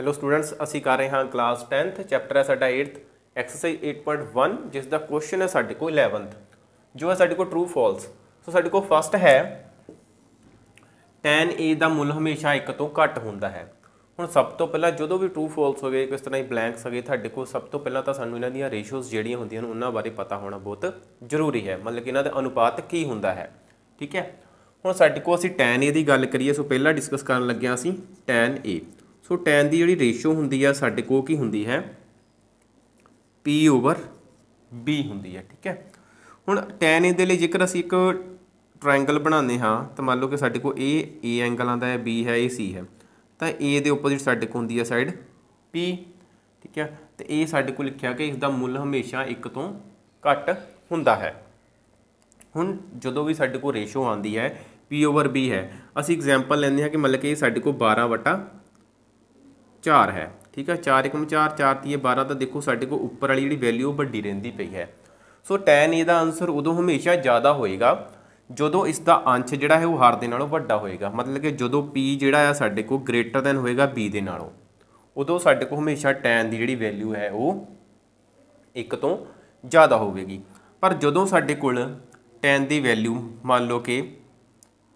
Hello students ਅਸੀਂ ਕਰ ਰਹੇ ਹਾਂ ਕਲਾਸ 10th ਚੈਪਟਰ ਹੈ ਸਾਡਾ 8th ਐਕਸਰਸਾਈਜ਼ 8.1 ਜਿਸ ਦਾ ਕੁਐਸਚਨ ਹੈ ਸਾਡੇ ਕੋਲ 11th ਜੋ ਹੈ ਸਾਡੇ ਕੋਲ ਟਰੂ ਫਾਲਸ ਸੋ ਸਾਡੇ ਕੋਲ ਫਸਟ ਹੈ tan a ਦਾ ਮੁੱਲ ਹਮੇਸ਼ਾ 1 ਤੋਂ ਘੱਟ ਹੁੰਦਾ ਹੈ ਹੁਣ ਸਭ ਤੋਂ ਪਹਿਲਾਂ ਜਦੋਂ ਵੀ ਟਰੂ ਫਾਲਸ ਹੋਵੇ ਕਿਸ ਤਰ੍ਹਾਂ ਹੀ ਬਲੈਂਕਸ ਹੋਵੇ ਤੁਹਾਡੇ ਕੋਲ ਸਭ ਤੋਂ ਪਹਿਲਾਂ ਤਾਂ ਸਾਨੂੰ ਇਹਨਾਂ ਦੀਆਂ ਰੇਸ਼ੀਓਜ਼ ਜਿਹੜੀਆਂ ਹੁੰਦੀਆਂ ਨੇ ਉਹਨਾਂ ਬਾਰੇ ਪਤਾ ਹੋਣਾ ਬਹੁਤ ਜ਼ਰੂਰੀ ਹੈ ਮਤਲਬ ਕਿ ਇਹਨਾਂ ਦਾ ਅਨੁਪਾਤ ਕੀ ਹੁੰਦਾ ਹੈ ਠੀਕ ਹੈ ਹੁਣ ਸਾਡੇ ਕੋਲ ਅਸੀਂ tan a ਦੀ ਗੱਲ ਕਰੀਏ ਸੋ ਪਹਿਲਾਂ ਡਿਸਕਸ ਕਰਨ ਲੱਗਿਆ ਅਸੀਂ tan a ਸੋ ਟੈਨ ਦੀ ਜਿਹੜੀ ਰੇਸ਼ੋ ਹੁੰਦੀ ਆ ਸਾਡੇ ਕੋਲ ਕੀ ਹੁੰਦੀ ਹੈ P ਓਵਰ B ਹੁੰਦੀ ਹੈ ਠੀਕ ਹੈ ਹੁਣ ਟੈਨ ਇਹਦੇ ਲਈ ਜੇਕਰ ਅਸੀਂ ਇੱਕ ਟ੍ਰਾਇੰਗਲ ਬਣਾਉਂਦੇ ਹਾਂ ਤਾਂ ਮੰਨ ਲਓ ਕਿ ਸਾਡੇ ਕੋਲ ਇਹ A ਐਂਗਲ ਆਂਦਾ ਹੈ B ਹੈ ਇਹ C ਹੈ ਤਾਂ A ਦੇ ਆਪੋਜ਼ਿਟ ਸਾਡੇ ਕੋਲ ਹੁੰਦੀ ਹੈ ਸਾਈਡ P ਠੀਕ ਹੈ ਤੇ ਇਹ ਸਾਡੇ ਕੋਲ ਲਿਖਿਆ ਕਿ ਇਸ ਦਾ ਮੁੱਲ ਹਮੇਸ਼ਾ 1 ਤੋਂ ਘੱਟ ਹੁੰਦਾ ਹੈ ਹੁਣ ਜਦੋਂ ਵੀ ਸਾਡੇ ਕੋਲ ਰੇਸ਼ੋ ਆਂਦੀ ਹੈ P ਓਵਰ B ਹੈ ਅਸੀਂ ਐਗਜ਼ਾਮਪਲ ਲੈਂਦੇ ਹਾਂ ਕਿ ਮੰਨ ਲਓ ਕਿ ਇਹ ਸਾਡੇ ਕੋਲ 12 ਵਟਾ 4 ਹੈ ਠੀਕ ਹੈ 4 1 4 4 3 12 ਤਾਂ ਦੇਖੋ ਸਾਡੇ ਕੋਲ ਉੱਪਰ ਵਾਲੀ ਜਿਹੜੀ ਵੈਲਿਊ ਵੱਡੀ ਰਹਿੰਦੀ ਪਈ ਹੈ ਸੋ tan a ਦਾ ਆਨਸਰ ਉਦੋਂ ਹਮੇਸ਼ਾ ਜ਼ਿਆਦਾ ਹੋਏਗਾ ਜਦੋਂ ਇਸ ਦਾ ਅੰਸ਼ ਜਿਹੜਾ ਹੈ ਉਹ ਹਰ ਦੇ ਨਾਲੋਂ ਵੱਡਾ ਹੋਏਗਾ ਮਤਲਬ ਕਿ ਜਦੋਂ p ਜਿਹੜਾ ਆ ਸਾਡੇ ਕੋਲ ਗ੍ਰੇਟਰ ਦੈਨ ਹੋਏਗਾ b ਦੇ ਨਾਲੋਂ ਉਦੋਂ ਸਾਡੇ ਕੋਲ ਹਮੇਸ਼ਾ tan ਦੀ ਜਿਹੜੀ ਵੈਲਿਊ ਹੈ ਉਹ 1 ਤੋਂ ਜ਼ਿਆਦਾ ਹੋਵੇਗੀ ਪਰ ਜਦੋਂ ਸਾਡੇ ਕੋਲ tan ਦੀ ਵੈਲਿਊ ਮੰਨ ਲਓ ਕਿ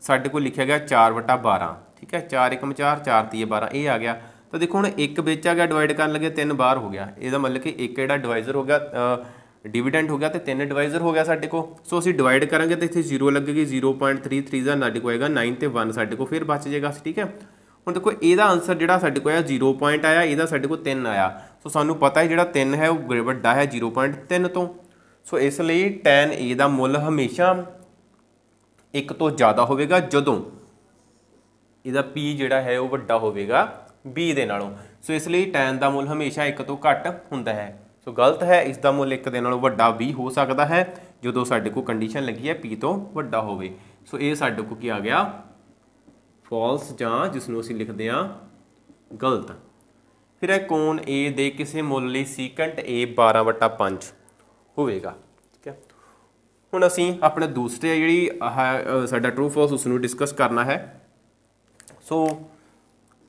ਸਾਡੇ ਕੋਲ ਲਿਖਿਆ ਗਿਆ 4/12 ਠੀਕ ਹੈ 4 1 4 4 3 12 ਇਹ ਆ ਗਿਆ ਤਾਂ ਦੇਖੋ ਹੁਣ 1 ਵੇਚਿਆ ਗਿਆ ਡਿਵਾਈਡ ਕਰਨ ਲੱਗੇ 3 ਬਾਹਰ ਹੋ ਗਿਆ ਇਹਦਾ ਮਤਲਬ ਕਿ ਇੱਕ ਜਿਹੜਾ ਡਿਵਾਈਜ਼ਰ ਹੋ ਗਿਆ ਡਿਵੀਡੈਂਡ ਹੋ ਗਿਆ ਤੇ 3 ਡਿਵਾਈਜ਼ਰ ਹੋ ਗਿਆ ਸਾਡੇ ਕੋ ਸੋ ਅਸੀਂ ਡਿਵਾਈਡ ਕਰਾਂਗੇ ਤੇ ਇੱਥੇ 0 ਲੱਗੇਗੀ 0.33 ਦਾ ਸਾਡੇ ਕੋ ਆਏਗਾ 9 ਤੇ 1 ਸਾਡੇ ਕੋ ਫਿਰ ਬਚ ਜਾਏਗਾ ਠੀਕ ਹੈ ਹੁਣ ਦੇਖੋ ਇਹਦਾ ਆਨਸਰ ਜਿਹੜਾ ਸਾਡੇ ਕੋ ਆਇਆ 0 ਆਇਆ ਇਹਦਾ ਸਾਡੇ ਕੋ 3 ਆਇਆ ਸੋ ਸਾਨੂੰ ਪਤਾ ਹੈ ਜਿਹੜਾ 3 ਹੈ ਉਹ ਵੱਡਾ ਹੈ 0.3 ਤੋਂ ਸੋ ਇਸ ਲਈ tan A ਦਾ ਮੁੱਲ ਹਮੇਸ਼ਾ 1 ਤੋਂ ਜ਼ਿਆਦਾ ਹੋਵੇਗਾ ਜਦੋਂ ਇਹਦਾ P ਜਿਹੜਾ ਹੈ ਉਹ ਵੱਡਾ ਹੋਵੇਗਾ b ਦੇ ਨਾਲੋਂ ਸੋ ਇਸ ਲਈ tan ਦਾ ਮੁੱਲ ਹਮੇਸ਼ਾ 1 ਤੋਂ ਘੱਟ ਹੁੰਦਾ ਹੈ ਸੋ ਗਲਤ ਹੈ ਇਸ ਦਾ ਮੁੱਲ 1 ਦੇ ਨਾਲੋਂ ਵੱਡਾ b ਹੋ ਸਕਦਾ ਹੈ ਜਦੋਂ ਸਾਡੇ ਕੋਲ ਕੰਡੀਸ਼ਨ ਲੱਗੀ ਹੈ p ਤੋਂ ਵੱਡਾ ਹੋਵੇ ਸੋ ਇਹ ਸਾਡੇ ਕੋਲ ਕੀ ਆ ਗਿਆ ਫਾਲਸ ਜਾਂ ਜਿਸ ਨੂੰ ਅਸੀਂ ਲਿਖਦੇ ਹਾਂ ਗਲਤ ਫਿਰ ਇਹ ਕੋਣ A ਦੇ ਕਿਸੇ ਮੁੱਲ ਲਈ ਸੀਕੈਂਟ A 12/5 ਹੋਵੇਗਾ ਠੀਕ ਹੈ ਹੁਣ ਅਸੀਂ ਆਪਣੇ ਦੂਸਰੇ ਜਿਹੜੀ ਸਾਡਾ ਟਰੂ ਫਾਲਸ ਉਸ ਨੂੰ ਡਿਸਕਸ ਕਰਨਾ ਹੈ ਸੋ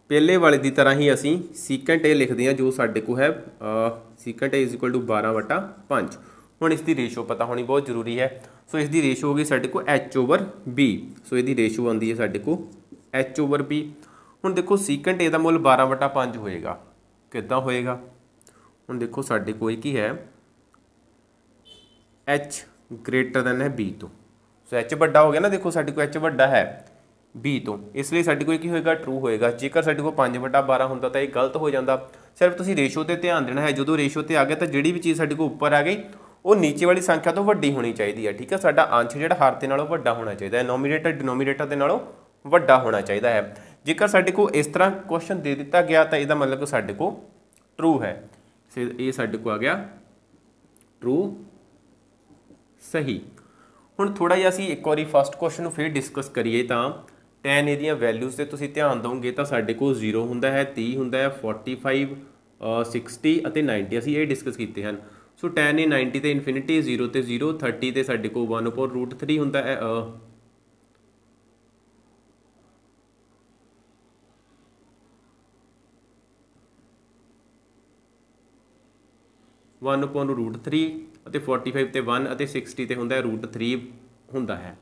ਪਹਿਲੇ ਵਾਲੇ ਦੀ ਤਰ੍ਹਾਂ ਹੀ ਅਸੀਂ ਸੀਕੈਂਟ ਏ ਲਿਖਦੇ ਹਾਂ ਜੋ ਸਾਡੇ ਕੋਲ ਹੈ ਸੀਕੈਂਟ ਏ 12 5 ਹੁਣ ਇਸ ਦੀ ਰੇਸ਼ੋ ਪਤਾ ਹੋਣੀ ਬਹੁਤ ਜ਼ਰੂਰੀ ਹੈ ਸੋ ਇਸ ਦੀ ਰੇਸ਼ੋ ਹੋ ਗਈ ਸਾਡੇ ਕੋਲ h ਓਵਰ b ਸੋ ਇਹਦੀ ਰੇਸ਼ੋ ਆਉਂਦੀ ਹੈ ਸਾਡੇ ਕੋਲ h ਓਵਰ b ਹੁਣ ਦੇਖੋ ਸੀਕੈਂਟ ਏ ਦਾ ਮੁੱਲ 12/5 ਹੋਏਗਾ ਕਿੱਦਾਂ ਹੋਏਗਾ ਹੁਣ ਦੇਖੋ ਸਾਡੇ ਕੋਲ ਕੀ ਹੈ h ਗ੍ਰੇਟਰ ਦੈਨ ਹੈ b ਤੋਂ ਸੋ h ਵੱਡਾ ਹੋ ਗਿਆ ਨਾ ਦੇਖੋ ਸਾਡੇ ਕੋਲ h ਵੱਡਾ ਹੈ b ਤੋਂ ਇਸ ਲਈ ਸਾਡੇ ਕੋਲ ਕੀ ਹੋਏਗਾ ਟਰੂ ਹੋਏਗਾ ਜੇਕਰ ਸਾਡੇ ਕੋਲ 5/12 ਹੁੰਦਾ ਤਾਂ ਇਹ ਗਲਤ ਹੋ ਜਾਂਦਾ ਸਿਰਫ ਤੁਸੀਂ ਰੇਸ਼ੋ ਤੇ ਧਿਆਨ ਦੇਣਾ ਹੈ ਜਦੋਂ ਰੇਸ਼ੋ ਤੇ ਆ ਗਿਆ ਤਾਂ ਜਿਹੜੀ ਵੀ ਚੀਜ਼ ਸਾਡੇ ਕੋਲ ਉੱਪਰ ਆ ਗਈ ਉਹ ਨੀਚੇ ਵਾਲੀ ਸੰਖਿਆ ਤੋਂ ਵੱਡੀ ਹੋਣੀ ਚਾਹੀਦੀ ਹੈ ਠੀਕ ਹੈ ਸਾਡਾ ਅੰਸ਼ ਜਿਹੜਾ ਹਰ ਤੇ ਨਾਲੋਂ ਵੱਡਾ ਹੋਣਾ ਚਾਹੀਦਾ ਹੈ ਨੋਮੀਨੇਟਰ ਡਿਨੋਮੀਨੇਟਰ ਦੇ ਨਾਲੋਂ ਵੱਡਾ ਹੋਣਾ ਚਾਹੀਦਾ ਹੈ ਜੇਕਰ ਸਾਡੇ ਕੋਲ ਇਸ ਤਰ੍ਹਾਂ ਕੁਐਸਚਨ ਦੇ ਦਿੱਤਾ ਗਿਆ ਤਾਂ ਇਹਦਾ ਮਤਲਬ ਸਾਡੇ ਕੋਲ ਟਰੂ ਹੈ ਇਹ ਸਾਡੇ ਕੋਲ ਆ ਗਿਆ ਟਰੂ ਸਹੀ ਹੁਣ ਥੋੜਾ ਜਿਹਾ ਅਸੀਂ ਇੱਕ ਵਾਰੀ ਫਸਟ ਕੁਐਸਚਨ ਨੂੰ ਫੇਰ ਡਿਸਕਸ ਕਰੀਏ ਤਾਂ tan ਇਹਦੀਆਂ ਵੈਲਿਊਜ਼ ਤੇ ਤੁਸੀਂ ਧਿਆਨ ਦੋਗੇ ਤਾਂ ਸਾਡੇ ਕੋਲ 0 ਹੁੰਦਾ ਹੈ 30 ਹੁੰਦਾ ਹੈ 45 60 ਅਤੇ 90 ਅਸੀਂ ਇਹ ਡਿਸਕਸ ਕੀਤੇ ਹਨ ਸੋ tan ਇਹ 90 ਤੇ ਇਨਫਿਨਿਟੀ 0 ਤੇ 0 30 ਤੇ ਸਾਡੇ ਕੋਲ 1 √3 ਹੁੰਦਾ ਹੈ 1/√3 रूट थ्री ਅਤੇ 45 ਤੇ 1 ਅਤੇ 60 ਤੇ ਹੁੰਦਾ ਹੈ √3 3 ਹੁੰਦਾ ਹੈ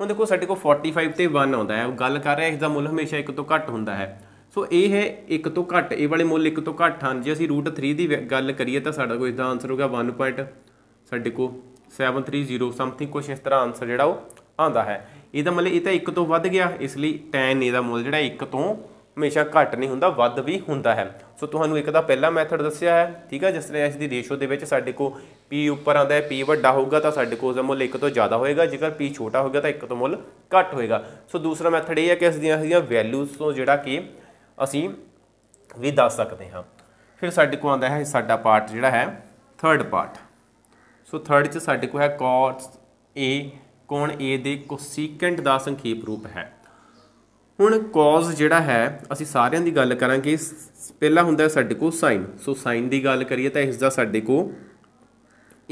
ਹੁਣ ਦੇਖੋ ਸਾਡੇ ਕੋਲ 45 ਤੇ 1 ਆਉਂਦਾ ਹੈ ਉਹ ਗੱਲ ਕਰ ਰਿਹਾ ਇਸ ਦਾ ਮੁੱਲ ਹਮੇਸ਼ਾ 1 ਤੋਂ ਘੱਟ ਹੁੰਦਾ ਹੈ ਸੋ ਇਹ ਹੈ 1 ਤੋਂ ਘੱਟ ਇਹ ਵਾਲੇ ਮੁੱਲ 1 ਤੋਂ ਘੱਟ ਹਨ ਜੇ ਅਸੀਂ √3 ਦੀ ਗੱਲ ਕਰੀਏ ਤਾਂ ਸਾਡਾ ਕੋਈ ਇਸ ਦਾ ਆਨਸਰ ਹੋਗਾ 1. ਸਾਡੇ ਕੋ 730 ਸਮਥਿੰਗ ਕੁਝ ਇਸ ਤਰ੍ਹਾਂ ਆਨਸਰ ਜਿਹੜਾ ਉਹ ਆਉਂਦਾ ਹੈ ਇਹਦਾ ਮਤਲਬ ਇਹ ਤਾਂ 1 ਤੋਂ ਵੱਧ ਗਿਆ ਇਸ ਲਈ tan ਇਹਦਾ ਮੁੱਲ ਜਿਹੜਾ 1 ਤੋਂ ਹਮੇਸ਼ਾ ਘੱਟ ਨਹੀਂ ਹੁੰਦਾ ਵੱਧ ਵੀ ਹੁੰਦਾ ਹੈ ਸੋ ਤੁਹਾਨੂੰ ਇੱਕ ਦਾ ਪਹਿਲਾ ਮੈਥਡ ਦੱਸਿਆ ਹੈ ਠੀਕ ਹੈ ਜਿਸ ਤਰ੍ਹਾਂ ਇਸ ਦੀ ਰੇਸ਼ੋ ਦੇ ਵਿੱਚ ਸਾਡੇ ਕੋ p ਉੱਪਰ ਆਉਂਦਾ ਹੈ p ਵੱਡਾ ਹੋਊਗਾ ਤਾਂ ਸਾਡੇ ਕੋਲ ਉਸ ਦਾ ਮੁੱਲ ਇੱਕ ਤੋਂ ਜ਼ਿਆਦਾ ਹੋਏਗਾ ਜੇਕਰ p ਛੋਟਾ ਹੋ ਗਿਆ ਤਾਂ ਇੱਕ ਤੋਂ ਮੁੱਲ ਘੱਟ ਹੋਏਗਾ ਸੋ ਦੂਸਰਾ ਮੈਥਡ ਇਹ ਹੈ ਕਿ ਇਸ ਦੀਆਂ ਇਸ ਵੈਲਿਊਸ ਵੈਲਿਊਜ਼ ਤੋਂ ਜਿਹੜਾ ਕਿ ਅਸੀਂ ਵੀ ਦੱਸ ਸਕਦੇ ਹਾਂ ਫਿਰ ਸਾਡੇ ਕੋਲ ਆਉਂਦਾ ਹੈ ਸਾਡਾ ਪਾਰਟ ਜਿਹੜਾ ਹੈ ਥਰਡ ਪਾਰਟ ਸੋ ਥਰਡ ਚ ਸਾਡੇ ਕੋਲ ਹੈ cos a ਕੋਣ a ਦੇ ਕੋਸੀਕੈਂਟ ਦਾ ਸੰਖੇਪ ਰੂਪ ਹੈ ਹੁਣ ਕੌਜ਼ ਜਿਹੜਾ ਹੈ ਅਸੀਂ ਸਾਰਿਆਂ ਦੀ ਗੱਲ ਕਰਾਂਗੇ ਪਹਿਲਾ ਹੁੰਦਾ ਸਾਡੇ ਕੋ ਸਾਈਨ ਸੋ ਸਾਈਨ ਦੀ ਗੱਲ ਕਰੀਏ ਤਾਂ ਇਸ ਦਾ ਸਾਡੇ ਕੋ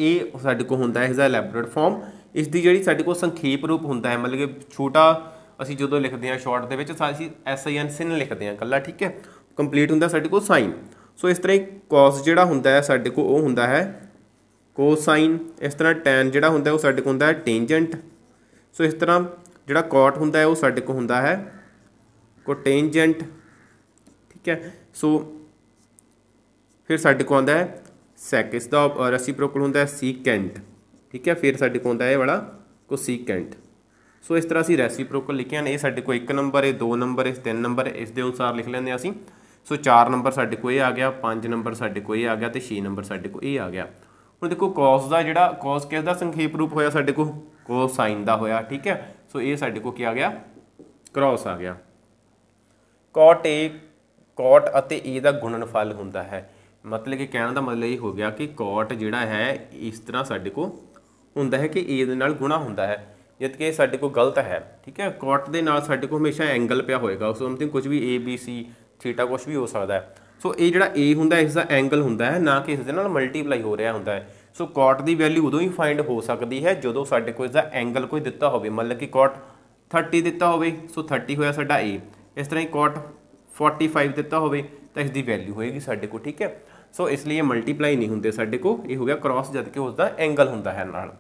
ਇਹ ਸਾਡੇ ਕੋ ਹੁੰਦਾ ਹੈ ਇਸ ਦਾ ਐਲੈਬੋਰੇਟ ਫਾਰਮ ਇਸ ਦੀ ਜਿਹੜੀ ਸਾਡੇ ਕੋ ਸੰਖੇਪ ਰੂਪ ਹੁੰਦਾ ਹੈ ਮਤਲਬ ਕਿ ਛੋਟਾ ਅਸੀਂ ਜਦੋਂ ਲਿਖਦੇ ਹਾਂ ਸ਼ਾਰਟ ਦੇ ਵਿੱਚ ਅਸੀਂ ਐਸ ਆਈ ਐਨ ਸਿਨ ਲਿਖਦੇ ਹਾਂ ਕੱਲਾ ਠੀਕ ਹੈ ਕੰਪਲੀਟ ਹੁੰਦਾ ਸਾਡੇ ਕੋ ਸਾਈਨ ਸੋ ਇਸ ਤਰ੍ਹਾਂ ਕੌਜ਼ ਜਿਹੜਾ ਹੁੰਦਾ ਹੈ ਸਾਡੇ ਕੋ ਉਹ ਹੁੰਦਾ ਹੈ ਕੋਸਾਈਨ ਇਸ ਤਰ੍ਹਾਂ ਟੈਨ ਜਿਹੜਾ ਹੁੰਦਾ ਉਹ ਸਾਡੇ ਕੋ ਹੁੰਦਾ ਹੈ ਟੈਂਜੈਂਟ ਸੋ ਇਸ ਤਰ੍ਹਾਂ ਜਿਹੜਾ ਕੋਟ ਹੁੰਦਾ ਹੈ ਉਹ ਸਾਡੇ ਕੋ ਹੁੰਦਾ ਹੈ ਕੋਟੇਂਜੈਂਟ ਠੀਕ ਹੈ ਸੋ ਫਿਰ ਸਾਡੇ ਕੋਲ ਆਉਂਦਾ ਹੈ ਸੈਕ ਇਸ ਦਾ ਰੈਸੀਪ੍ਰੋਕਲ ਹੁੰਦਾ ਹੈ ਸੀਕੈਂਟ ਠੀਕ ਹੈ ਫਿਰ ਸਾਡੇ ਕੋਲ ਆਉਂਦਾ ਹੈ ਇਹ ਵਾਲਾ ਸੀਕੈਂਟ ਸੋ ਇਸ ਤਰ੍ਹਾਂ ਅਸੀਂ ਰੈਸੀਪ੍ਰੋਕਲ ਲਿਖਿਆ ਨੇ ਇਹ ਸਾਡੇ ਕੋਲ 1 ਨੰਬਰ ਇਹ 2 ਨੰਬਰ ਇਸ 3 ਨੰਬਰ ਇਸ ਦੇ ਅਨੁਸਾਰ ਲਿਖ ਲੈਂਦੇ ਆ ਅਸੀਂ ਸੋ 4 ਨੰਬਰ ਸਾਡੇ ਕੋਲ ਇਹ ਆ ਗਿਆ 5 ਨੰਬਰ ਸਾਡੇ ਕੋਲ ਇਹ ਆ ਗਿਆ ਤੇ 6 ਨੰਬਰ ਸਾਡੇ ਕੋਲ ਇਹ ਆ ਗਿਆ ਹੁਣ ਦੇਖੋ ਕੋਸ ਦਾ ਜਿਹੜਾ ਕੋਸ ਕਿਸ ਦਾ ਸੰਖੇਪ ਰੂਪ ਹੋਇਆ ਸਾਡੇ ਕੋਲ ਕੋਸਾਈਨ ਦਾ ਹੋਇਆ ਠੀਕ ਹੈ ਸੋ ਇਹ ਸਾਡੇ ਕੋਲ ਕੀ ਆ ਗਿਆ ਕ੍ਰੋਸ ਆ ਗਿਆ ਕੋਟ ਏ ਕੋਟ ਅਤੇ ਏ e ਦਾ ਗੁਣਨਫਲ ਹੁੰਦਾ ਹੈ ਮਤਲਬ ਕਿ ਕਹਿਣ ਦਾ ਮਤਲਬ ਇਹ ਹੋ ਗਿਆ ਕਿ ਕੋਟ ਜਿਹੜਾ ਹੈ ਇਸ ਤਰ੍ਹਾਂ ਸਾਡੇ ਕੋ ਹੁੰਦਾ ਹੈ ਕਿ ਏ e ਦੇ ਨਾਲ ਗੁਣਾ ਹੁੰਦਾ ਹੈ ਜਦ ਕਿ ਸਾਡੇ ਕੋ ਗਲਤ ਹੈ ਠੀਕ ਹੈ ਕੋਟ ਦੇ ਨਾਲ ਸਾਡੇ ਕੋ ਹਮੇਸ਼ਾ ਐਂਗਲ ਪਿਆ ਹੋਏਗਾ ਉਸ ਸਮਥਿੰਗ ਕੁਝ ਵੀ ਏ ਬੀ ਸੀ ਥੀਟਾ ਕੁਝ ਵੀ ਹੋ ਸਕਦਾ ਹੈ ਸੋ ਇਹ ਜਿਹੜਾ ਏ ਹੁੰਦਾ ਇਸ ਦਾ ਐਂਗਲ ਹੁੰਦਾ ਹੈ ਨਾ ਕਿ ਇਸ ਦੇ ਨਾਲ ਮਲਟੀਪਲਾਈ ਹੋ ਰਿਹਾ ਹੁੰਦਾ ਹੈ ਸੋ ਕੋਟ ਦੀ ਵੈਲਿਊ ਉਦੋਂ ਹੀ ਫਾਈਂਡ ਹੋ ਸਕਦੀ ਹੈ ਜਦੋਂ ਸਾਡੇ ਕੋ ਇਸ ਦਾ ਐਂਗਲ ਕੋਈ ਦਿੱਤਾ ਹੋਵੇ ਮਤਲਬ ਕਿ ਕੋਟ 30 ਦਿੱਤਾ ਹੋਵੇ ਸੋ 30 ਹੋਇਆ ਸਾਡਾ ਏ ਇਸ ਤਰ੍ਹਾਂ ਹੀ ਕੋਟ 45 ਦਿੱਤਾ ਹੋਵੇ ਤਾਂ ਇਸ ਦੀ ਵੈਲਿਊ ਹੋਏਗੀ ਸਾਡੇ ਕੋਲ ਠੀਕ ਹੈ ਸੋ ਇਸ ਲਈ ਇਹ ਮਲਟੀਪਲਾਈ ਨਹੀਂ ਹੁੰਦੇ ਸਾਡੇ ਕੋਲ ਇਹ ਹੋ ਗਿਆ ਕ੍ਰਾਸ ਜਦ ਕਿ ਉਸ ਦਾ ਐਂਗਲ ਹੁੰਦਾ ਹੈ ਨਾਲ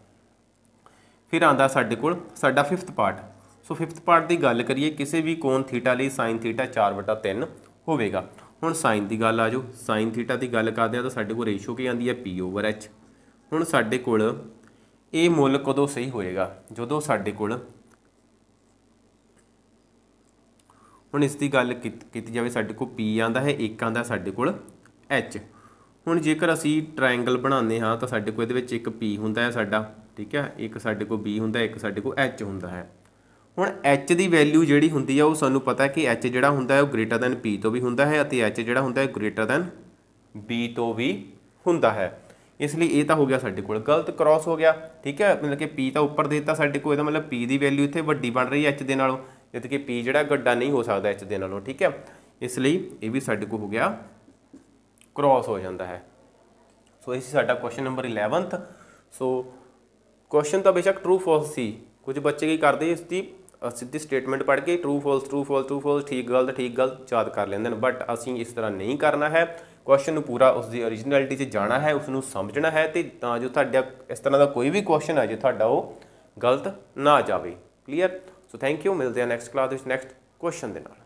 ਫਿਰ ਆਂਦਾ ਸਾਡੇ ਕੋਲ ਸਾਡਾ 5th ਪਾਰਟ ਸੋ 5th ਪਾਰਟ ਦੀ ਗੱਲ ਕਰੀਏ ਕਿਸੇ ਵੀ ਕੋਣ ਥੀਟਾ ਲਈ sin ਥੀਟਾ 4/3 ਹੋਵੇਗਾ ਹੁਣ sin ਦੀ ਗੱਲ ਆ ਜੋ sin ਥੀਟਾ ਦੀ ਗੱਲ ਕਰਦੇ ਆ ਤਾਂ ਸਾਡੇ ਕੋਲ ਰੇਸ਼ੋ ਕੀ ਆਂਦੀ ਹੈ p ਓਵਰ h ਹੁਣ ਸਾਡੇ ਕੋਲ ਇਹ ਮੁੱਲ ਕਦੋਂ ਸਹੀ ਹੋਏਗਾ ਜਦੋਂ ਸਾਡੇ ਕੋਲ ਹੁਣ ਇਸ ਦੀ ਗੱਲ ਕੀਤੀ ਜਾਵੇ ਸਾਡੇ ਕੋਲ P ਆਂਦਾ ਹੈ 1 ਆਂਦਾ ਸਾਡੇ ਕੋਲ H ਹੁਣ ਜੇਕਰ ਅਸੀਂ ਟ੍ਰਾਇੰਗਲ ਬਣਾਉਂਦੇ ਹਾਂ ਤਾਂ ਸਾਡੇ ਕੋਲ ਇਹਦੇ ਵਿੱਚ ਇੱਕ P ਹੁੰਦਾ ਹੈ ਸਾਡਾ ਠੀਕ ਹੈ ਇੱਕ ਸਾਡੇ ਕੋਲ B ਹੁੰਦਾ ਇੱਕ ਸਾਡੇ ਕੋਲ H ਹੁੰਦਾ ਹੈ ਹੁਣ H ਦੀ ਵੈਲਿਊ ਜਿਹੜੀ ਹੁੰਦੀ ਆ ਉਹ ਸਾਨੂੰ ਪਤਾ ਹੈ ਕਿ H ਜਿਹੜਾ ਹੁੰਦਾ ਹੈ ਉਹ ਗ੍ਰੇਟਰ ਦੈਨ P ਤੋਂ ਵੀ ਹੁੰਦਾ ਹੈ ਅਤੇ H ਜਿਹੜਾ ਹੁੰਦਾ ਹੈ ਗ੍ਰੇਟਰ ਦੈਨ B ਤੋਂ ਵੀ ਹੁੰਦਾ ਹੈ ਇਸ ਲਈ ਇਹ ਤਾਂ ਹੋ ਗਿਆ ਸਾਡੇ ਕੋਲ ਗਲਤ ਕ੍ਰਾਸ ਹੋ ਗਿਆ ਠੀਕ ਹੈ ਮਤਲਬ ਕਿ P ਤਾਂ ਉੱਪਰ ਦੇ ਦਿੱਤਾ ਸਾਡੇ ਕੋਲ ਇਹਦਾ ਮਤਲਬ P ਦੀ ਵੈਲਿਊ ਇੱਥੇ ਵੱਡੀ ਬਣ ਰਹੀ ਹੈ H ਦੇ ਨਾਲੋਂ ਜਿੱਦ ਕਿ ਪੀ ਜਿਹੜਾ ਗੱਡਾ ਨਹੀਂ ਹੋ ਸਕਦਾ ਇਸ ਦੇ ਨਾਲੋਂ ਠੀਕ ਹੈ ਇਸ ਲਈ ਇਹ ਵੀ ਸਾਡੇ ਕੋ ਹੋ ਗਿਆ ਕ੍ਰਾਸ ਹੋ ਜਾਂਦਾ ਹੈ ਸੋ ਇਹ ਸੀ ਸਾਡਾ ਕੁਐਸਚਨ ਨੰਬਰ 11th ਸੋ ਕੁਐਸਚਨ ਤਾਂ ਬੇਸ਼ੱਕ ਟਰੂ ਫਾਲਸ ਸੀ ਕੁਝ ਬੱਚੇ ਕੀ ਕਰਦੇ ਇਸ ਦੀ ਸਿੱਧੀ ਸਟੇਟਮੈਂਟ ਪੜ੍ਹ ਕੇ true false true false true false ਠੀਕ ਗਲਤ ਠੀਕ ਗਲਤ ਯਾਦ ਕਰ ਲੈਂਦੇ ਨੇ ਬਟ ਅਸੀਂ ਇਸ ਤਰ੍ਹਾਂ ਨਹੀਂ ਕਰਨਾ ਹੈ ਕੁਐਸਚਨ ਨੂੰ ਪੂਰਾ ਉਸ ਦੀ origignality 'ਚ ਜਾਣਾ ਹੈ ਉਸ ਨੂੰ ਸਮਝਣਾ ਹੈ ਤੇ ਤਾਂ ਜੋ ਤੁਹਾਡਾ ਇਸ ਤਰ੍ਹਾਂ ਦਾ ਕੋਈ ਵੀ ਕੁਐਸਚਨ ਆ ਜੇ ਤੁਹਾਡਾ ਉਹ ਗਲਤ ਨਾ ਜਾਵੇ ਕਲੀਅਰ ਸੋ ਥੈਂਕ ਯੂ ਮਿਲਦੇ ਆ ਨੈਕਸਟ ਕਲਾਸ ਵਿੱਚ ਨੈਕਸਟ ਕੁਐਸਚਨ ਦੇ ਨਾਲ